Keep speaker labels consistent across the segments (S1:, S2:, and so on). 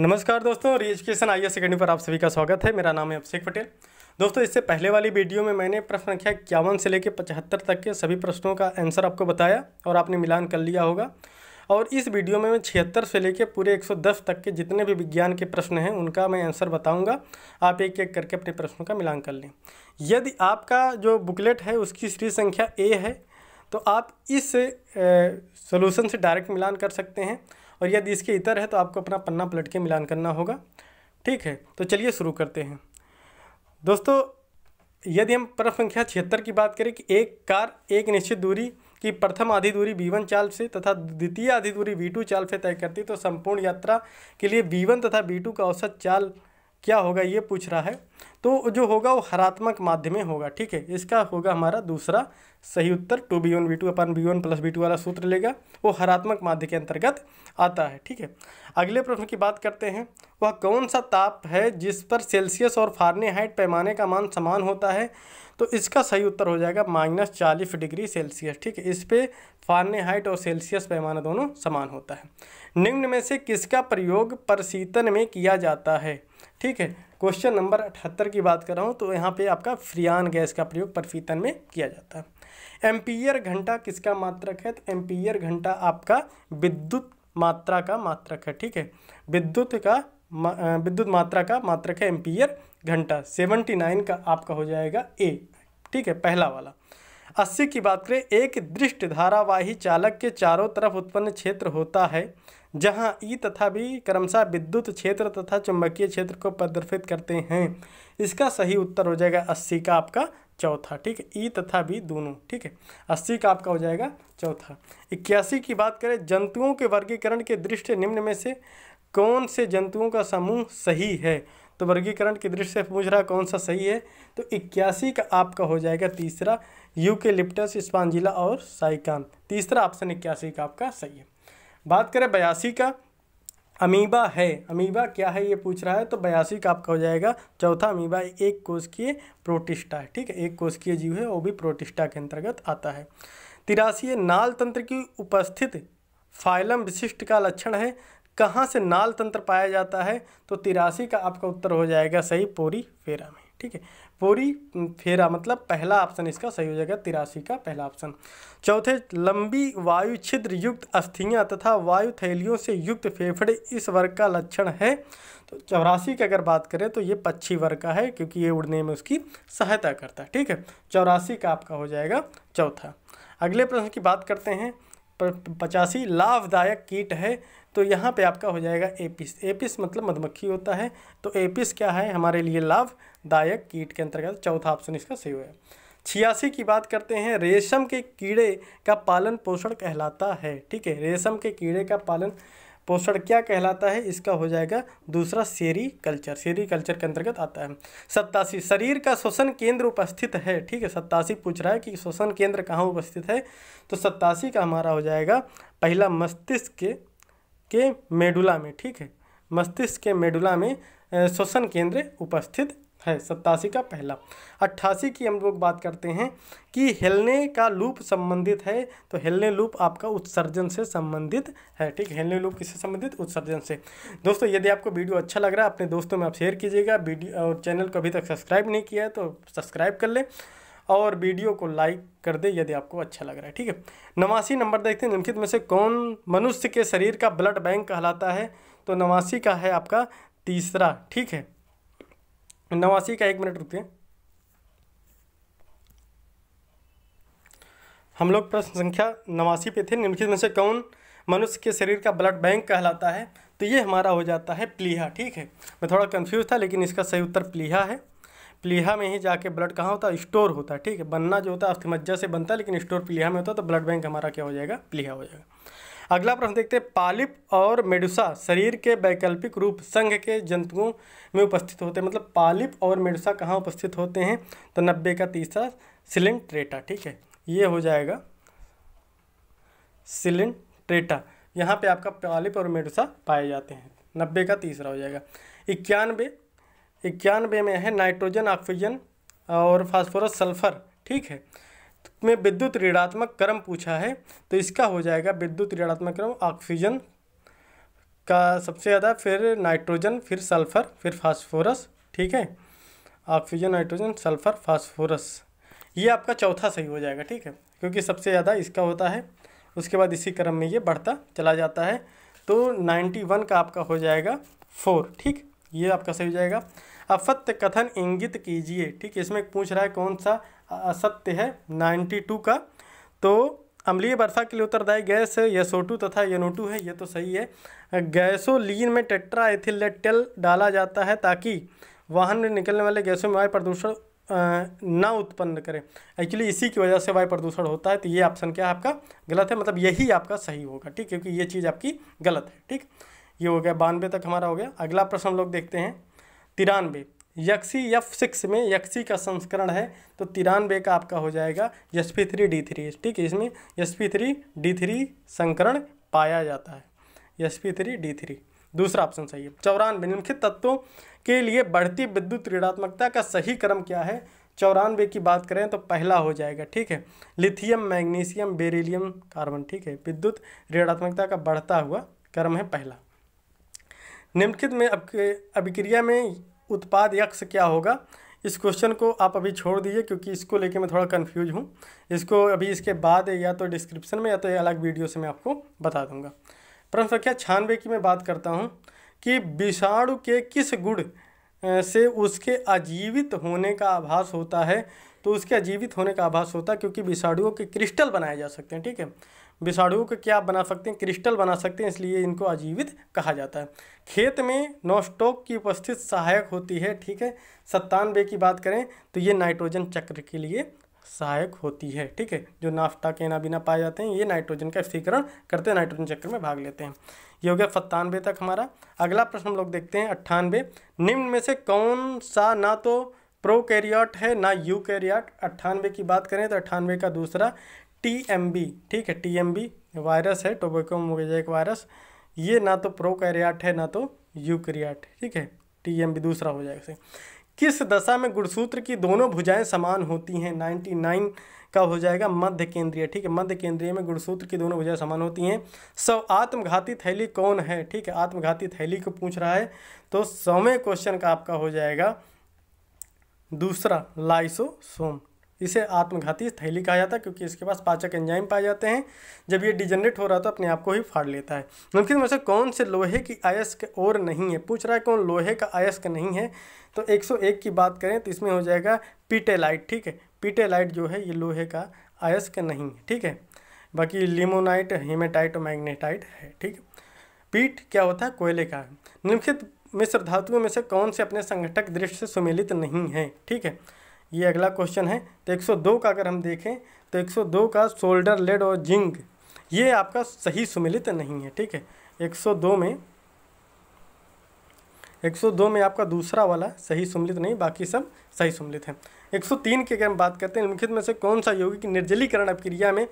S1: नमस्कार दोस्तों री एजुकेशन आई एस पर आप सभी का स्वागत है मेरा नाम है अभिषेक पटेल दोस्तों इससे पहले वाली वीडियो में मैंने प्रश्न संख्या इक्यावन से लेकर पचहत्तर तक के सभी प्रश्नों का आंसर आपको बताया और आपने मिलान कर लिया होगा और इस वीडियो में मैं छिहत्तर से लेकर पूरे 110 तक के जितने भी विज्ञान के प्रश्न हैं उनका मैं आंसर बताऊंगा आप एक एक करके अपने प्रश्नों का मिलान कर लें यदि आपका जो बुकलेट है उसकी श्री संख्या ए है तो आप इस सोलूशन से डायरेक्ट मिलान कर सकते हैं और यदि इसके इतर है तो आपको अपना पन्ना पलट के मिलान करना होगा ठीक है तो चलिए शुरू करते हैं दोस्तों यदि हम प्रश्न संख्या छिहत्तर की बात करें कि एक कार एक निश्चित दूरी की प्रथम आधी दूरी बी वन चाल से तथा द्वितीय आधी दूरी बी टू चाल से तय करती है तो संपूर्ण यात्रा के लिए बी वन तथा बी टू का औसत चाल क्या होगा ये पूछ रहा है तो जो होगा वो हरात्मक माध्य में होगा ठीक है इसका होगा हमारा दूसरा सही उत्तर two B one B two अपन B one plus B two वाला सूत्र लेगा वो हरात्मक माध्य के अंतर्गत आता है ठीक है अगले प्रश्न की बात करते हैं वह कौन सा ताप है जिस पर सेल्सियस और फारनेहाइट पैमाने का मान समान होता है तो इसका सही उत्तर हो जाएगा माइनस चालीस डिग्री सेल्सियस ठीक है इस पर फारनेहाइट और सेल्सियस पैमाना दोनों समान होता है निम्न में से किसका प्रयोग परसीतन में किया जाता है ठीक है क्वेश्चन नंबर अठहत्तर की बात कर रहा हूँ तो यहाँ पे आपका फ्रियान गैस का प्रयोग परफीतन में किया जाता है एम्पियर घंटा किसका मात्रक है तो एम्पियर घंटा आपका विद्युत मात्रा का मात्रक है ठीक है विद्युत का विद्युत मात्रा का मात्रक है एम्पियर घंटा सेवनटी नाइन का आपका हो जाएगा ए ठीक है पहला वाला अस्सी की बात करें एक दृष्ट धारावाही चालक के चारों तरफ उत्पन्न क्षेत्र होता है जहाँ ई तथा बी क्रमशः विद्युत क्षेत्र तथा चुंबकीय क्षेत्र को प्रदर्शित करते हैं इसका सही उत्तर हो जाएगा अस्सी का आपका चौथा ठीक है ई तथा बी दोनों ठीक है अस्सी का आपका हो जाएगा चौथा इक्यासी की बात करें जंतुओं के वर्गीकरण के दृष्टि निम्न में से कौन से जंतुओं का समूह सही है तो वर्गीकरण की दृष्टि से पूछ रहा कौन सा सही है तो इक्यासी का आपका हो जाएगा तीसरा यू के लिप्टस स्पांजिला और साइकान तीसरा ऑप्शन इक्यासी का आपका सही है बात करें बयासी का अमीबा है अमीबा क्या है ये पूछ रहा है तो बयासी का आपका हो जाएगा चौथा अमीबा एक कोष की प्रोटिष्ठा है ठीक है एक कोष की जीव है वो भी प्रोटिष्ठा के अंतर्गत आता है तिरासी नाल तंत्र की उपस्थित फाइलम विशिष्ट का लक्षण है कहाँ से नाल तंत्र पाया जाता है तो तिरासी का आपका उत्तर हो जाएगा सही पोरी फेरा में ठीक है पूरी फेरा मतलब पहला ऑप्शन इसका सही हो जाएगा तिरासी का पहला ऑप्शन चौथे लंबी वायु छिद्र युक्त अस्थियां तथा वायु थैलियों से युक्त फेफड़े इस वर्ग का लक्षण है तो चौरासी की अगर बात करें तो ये पक्षी वर्ग का है क्योंकि ये उड़ने में उसकी सहायता करता है ठीक है चौरासी का आपका हो जाएगा चौथा अगले प्रश्न की बात करते हैं पचासी लाभदायक कीट है तो यहाँ पे आपका हो जाएगा एपिस एपिस मतलब मधुमक्खी होता है तो एपिस क्या है हमारे लिए लाभ दायक कीट के अंतर्गत चौथा ऑप्शन इसका सही है छियासी की बात करते हैं रेशम के कीड़े का पालन पोषण कहलाता है ठीक है रेशम के कीड़े का पालन पोषण क्या कहलाता है इसका हो जाएगा दूसरा सेरी कल्चर सेरी कल्चर के अंतर्गत आता है सत्तासी शरीर का श्वसन केंद्र उपस्थित है ठीक है सत्तासी पूछ रहा है कि श्वसन केंद्र कहाँ उपस्थित है तो सत्तासी का हमारा हो जाएगा पहला मस्तिष्क के के मेडुला में ठीक है मस्तिष्क के मेडुला में श्वसन केंद्र उपस्थित है सत्तासी का पहला अट्ठासी की हम लोग बात करते हैं कि हेलने का लूप संबंधित है तो हेलने लूप आपका उत्सर्जन से संबंधित है ठीक हेलने लूप किससे संबंधित उत्सर्जन से दोस्तों यदि आपको वीडियो अच्छा लग रहा है अपने दोस्तों में आप शेयर कीजिएगा वीडियो और चैनल को अभी तक सब्सक्राइब नहीं किया है तो सब्सक्राइब कर लें और वीडियो को लाइक कर दे यदि आपको अच्छा लग रहा है ठीक है नवासी नंबर देखते हैं निम्नलिखित में से कौन मनुष्य के शरीर का ब्लड बैंक कहलाता है तो नवासी का है आपका तीसरा ठीक है नवासी का एक मिनट रुकिए हम लोग प्रश्न संख्या नवासी पे थे निम्नलिखित में से कौन मनुष्य के शरीर का ब्लड बैंक कहलाता है तो ये हमारा हो जाता है प्लीहा ठीक है मैं थोड़ा कंफ्यूज था लेकिन इसका सही उत्तर प्लीहा है प्लीहा में ही जाके ब्लड कहाँ होता है स्टोर होता है ठीक है बनना जो होता है अस्थिमज्जा से बनता है लेकिन स्टोर प्लीहा में होता है तो ब्लड बैंक हमारा क्या हो जाएगा प्लीहा हो जाएगा अगला प्रश्न देखते हैं पालिप और मेडुसा शरीर के वैकल्पिक रूप संघ के जंतुओं में उपस्थित होते हैं मतलब पालिप और मेडुसा कहाँ उपस्थित होते हैं तो नब्बे का तीसरा सिलेंट्रेटा ठीक है ये हो जाएगा सिलेंट्रेटा यहाँ पे आपका पालिप और मेडुसा पाए जाते हैं नब्बे का तीसरा हो जाएगा इक्यानबे इक्यानबे में है नाइट्रोजन ऑक्सीजन और फास्फोरस सल्फर ठीक है में विद्युत ऋणात्मक क्रम पूछा है तो इसका हो जाएगा विद्युत ऋणात्मक क्रम ऑक्सीजन का सबसे ज़्यादा फिर नाइट्रोजन फिर सल्फर फिर फास्फोरस ठीक है ऑक्सीजन नाइट्रोजन सल्फर फास्फोरस ये आपका चौथा सही हो जाएगा ठीक है क्योंकि सबसे ज़्यादा इसका होता है उसके बाद इसी क्रम में ये बढ़ता चला जाता है तो नाइन्टी वन का आपका हो जाएगा फोर ठीक ये आपका सही हो जाएगा अफत्य कथन इंगित कीजिए ठीक इसमें पूछ रहा है कौन सा असत्य है नाइन्टी टू का तो अम्लीय वर्षा के लिए उत्तरदायी गैस यसो टू तथा यनो टू है ये तो सही है गैसोलीन में टेट्रा एथिलेटल डाला जाता है ताकि वाहन में निकलने वाले गैसों में वायु प्रदूषण ना उत्पन्न करें एक्चुअली इसी की वजह से वायु प्रदूषण होता है तो ये ऑप्शन क्या आपका गलत है मतलब यही आपका सही होगा ठीक क्योंकि ये चीज़ आपकी गलत है ठीक ये हो गया बानवे तक हमारा हो गया अगला प्रश्न हम लोग देखते हैं तिरानवे यक्सी एफ सिक्स में यक्सी का संस्करण है तो तिरानवे का आपका हो जाएगा S P three D three ठीक है इसमें S P three D three संकरण पाया जाता है S P three D three दूसरा ऑप्शन सही है चौरानवे निम्नलिखित तत्वों के लिए बढ़ती विद्युत ऋणात्मकता का सही क्रम क्या है चौरानवे की बात करें तो पहला हो जाएगा ठीक है लिथियम मैग्नीशियम बेरिलियम कार्बन ठीक है विद्युत ऋणात्मकता का बढ़ता हुआ क्रम है पहला निम्नलिखित में अभिक्रिया में उत्पाद यक्ष क्या होगा इस क्वेश्चन को आप अभी छोड़ दीजिए क्योंकि इसको लेके मैं थोड़ा कंफ्यूज हूँ इसको अभी इसके बाद या तो डिस्क्रिप्शन में या तो अलग वीडियो से मैं आपको बता दूंगा प्रश्न संख्या छानवे की मैं बात करता हूँ कि विषाणु के किस गुण से उसके अजीवित होने का आभास होता है तो उसके अजीवित होने का आभास होता है क्योंकि विषाणुओं के क्रिस्टल बनाए जा सकते हैं ठीक है विषाणुओं को क्या बना सकते हैं क्रिस्टल बना सकते हैं इसलिए इनको अजीवित कहा जाता है खेत में नोस्टोक की उपस्थित सहायक होती है ठीक है सत्तानवे की बात करें तो ये नाइट्रोजन चक्र के लिए सहायक होती है ठीक है जो नाफ्ता के ना बिना पाए जाते हैं ये नाइट्रोजन का स्थिरीकरण करते हैं नाइट्रोजन चक्र में भाग लेते हैं ये हो गया सत्तानवे तक हमारा अगला प्रश्न हम लोग देखते हैं अट्ठानवे निम्न में से कौन सा ना तो प्रोकैरियोट है ना यूकैरियोट अट्ठानवे की बात करें तो अट्ठानवे का दूसरा टी ठीक है टी वायरस है टोबेको मोजेक वायरस ये ना तो प्रो है ना तो यूक्रियाट ठीक है टी दूसरा हो जाएगा किस दशा में गुणसूत्र की दोनों भुजाएं समान होती हैं 99 का हो जाएगा मध्य केंद्रीय ठीक है मध्य केंद्रीय में गुणसूत्र की दोनों भुजाएं समान होती हैं सौ आत्मघाती थैली कौन है ठीक है आत्मघाती थैली को पूछ रहा है तो सौवें क्वेश्चन का आपका हो जाएगा दूसरा लाइसोसोम इसे आत्मघाती थैली कहा जाता है क्योंकि इसके पास पाचक एंजाइम पाए जाते हैं जब ये डिजनरेट हो रहा तो अपने आप को ही फाड़ लेता है नमकीन में से कौन से लोहे की अयस्क और नहीं है पूछ रहा है कौन लोहे का अयस्क नहीं है तो 101 की बात करें तो इसमें हो जाएगा पीटेलाइट ठीक है पीटेलाइट जो है ये लोहे का अयस्क नहीं है ठीक है बाकी लिमोनाइट हेमेटाइट और मैग्नेटाइट है ठीक पीट क्या होता है कोयले का निम्नलिखित मिश्र धातुओं में से कौन से अपने संगठक दृष्टि से सुमेलित नहीं है ठीक है ये अगला क्वेश्चन है तो 102 का अगर हम देखें तो 102 का शोल्डर लेड और जिंग ये आपका सही सुमिलित नहीं है ठीक है 102 में 102 में आपका दूसरा वाला सही सुमिलित नहीं बाकी सब सही सुमिलित है 103 की अगर हम बात करते हैं निम्नलिखित में से कौन सा यौगिक निर्जलीकरण अभिक्रिया में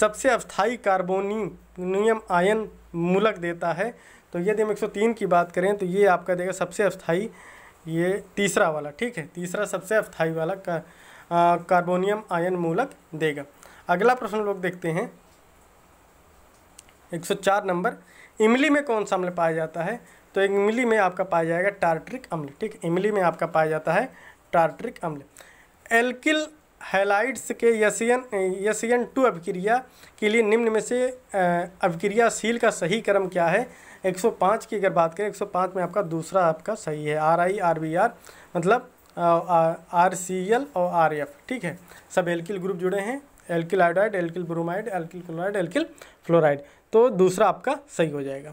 S1: सबसे अस्थायी कार्बोनियम आयन मूलक देता है तो यदि हम 103 की बात करें तो ये आपका देगा सबसे अस्थायी ये तीसरा वाला ठीक है तीसरा सबसे अस्थाई वाला का, आ, कार्बोनियम आयन मूलक देगा अगला प्रश्न लोग देखते हैं 104 नंबर इमली में कौन सा अम्ल पाया जाता है तो इमली में आपका पाया जाएगा टार्ट्रिक अम्ल ठीक इमली में आपका पाया जाता है टार्ट्रिक अम्ल एल्किल हेलाइड्स के यसियन यसियन टू अभिक्रिया के लिए निम्न में से अभिक्रियाशील का सही क्रम क्या है 105 की अगर बात करें 105 में आपका दूसरा आपका सही है R I R B R मतलब आर सी एल और आर एफ ठीक है सब एल्किल ग्रुप जुड़े हैं alkyl iodide alkyl bromide alkyl chloride alkyl fluoride तो दूसरा आपका सही हो जाएगा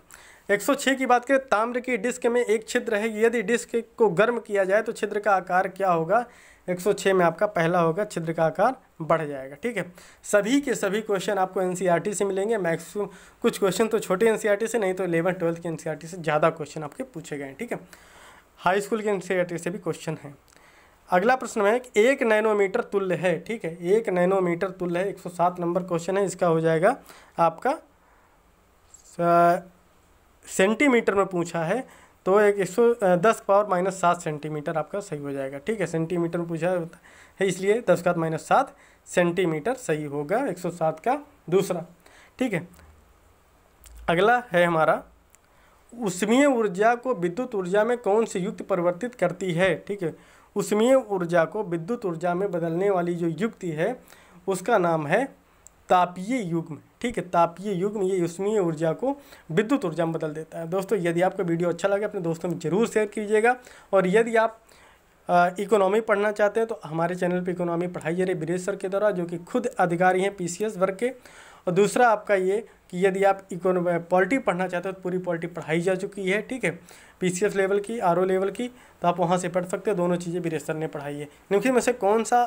S1: 106 की बात करें ताम्र की डिस्क में एक छिद्र है यदि डिस्क को गर्म किया जाए तो छिद्र का आकार क्या होगा 106 में आपका पहला होगा छिद्र का आकार बढ़ जाएगा ठीक है सभी के सभी क्वेश्चन आपको एन e से मिलेंगे मैक्सिमम कुछ क्वेश्चन तो छोटे एन e से नहीं तो इलेवन ट्वेल्थ के एन e से ज़्यादा क्वेश्चन आपके पूछे गए हैं ठीक है हाई स्कूल के एन से भी क्वेश्चन हैं अगला प्रश्न है कि एक नैनोमीटर तुल्य है ठीक है एक नैनोमीटर तुल्य है 107 नंबर क्वेश्चन है इसका हो जाएगा आपका सेंटीमीटर में पूछा है तो एक सौ दस पावर माइनस सात सेंटीमीटर आपका सही हो जाएगा ठीक है सेंटीमीटर पूछा है इसलिए दस का माइनस सात सेंटीमीटर सही होगा एक सौ सात का दूसरा ठीक है अगला है हमारा उष्मीय ऊर्जा को विद्युत ऊर्जा में कौन सी युक्ति परिवर्तित करती है ठीक है उष्मीय ऊर्जा को विद्युत ऊर्जा में बदलने वाली जो युक्ति है उसका नाम है तापीय युग में ठीक है तापीय युग में ये उष्मीय ऊर्जा को विद्युत ऊर्जा में बदल देता है दोस्तों यदि आपका वीडियो अच्छा लगे अपने दोस्तों में ज़रूर शेयर कीजिएगा और यदि आप इकोनॉमी पढ़ना चाहते हैं तो हमारे चैनल पे इकोनॉमी पढ़ाई जा रही है सर के द्वारा जो कि खुद अधिकारी हैं पी वर्ग के और दूसरा आपका ये कि यदि आप इकोनॉमी पॉलिटी पढ़ना चाहते हो तो पूरी पॉलिटी पढ़ाई जा चुकी है ठीक है पीसीएस लेवल की आरओ लेवल की तो आप वहाँ से पढ़ सकते हो दोनों चीज़ें ब्रिज सर ने पढ़ाई है निम्नलिखित में से कौन सा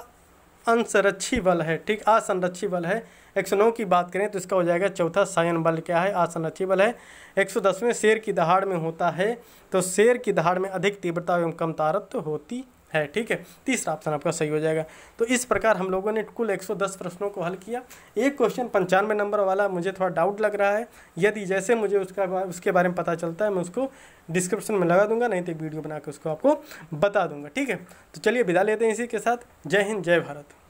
S1: असंरक्षी बल है ठीक असंरक्षी बल है एक सौ नौ की बात करें तो इसका हो जाएगा चौथा सायन बल क्या है असंरक्षी बल है एक सौ दसवें शेर की दहाड़ में होता है तो शेर की दहाड़ में अधिक तीव्रता एवं कम तारत होती है ठीक है तीसरा ऑप्शन आपका सही हो जाएगा तो इस प्रकार हम लोगों ने कुल 110 प्रश्नों को हल किया एक क्वेश्चन पंचानवे नंबर वाला मुझे थोड़ा डाउट लग रहा है यदि जैसे मुझे उसका उसके बारे में पता चलता है मैं उसको डिस्क्रिप्शन में लगा दूंगा नहीं तो वीडियो बना के उसको आपको बता दूंगा ठीक है तो चलिए विदा लेते हैं इसी के साथ जय हिंद जय भारत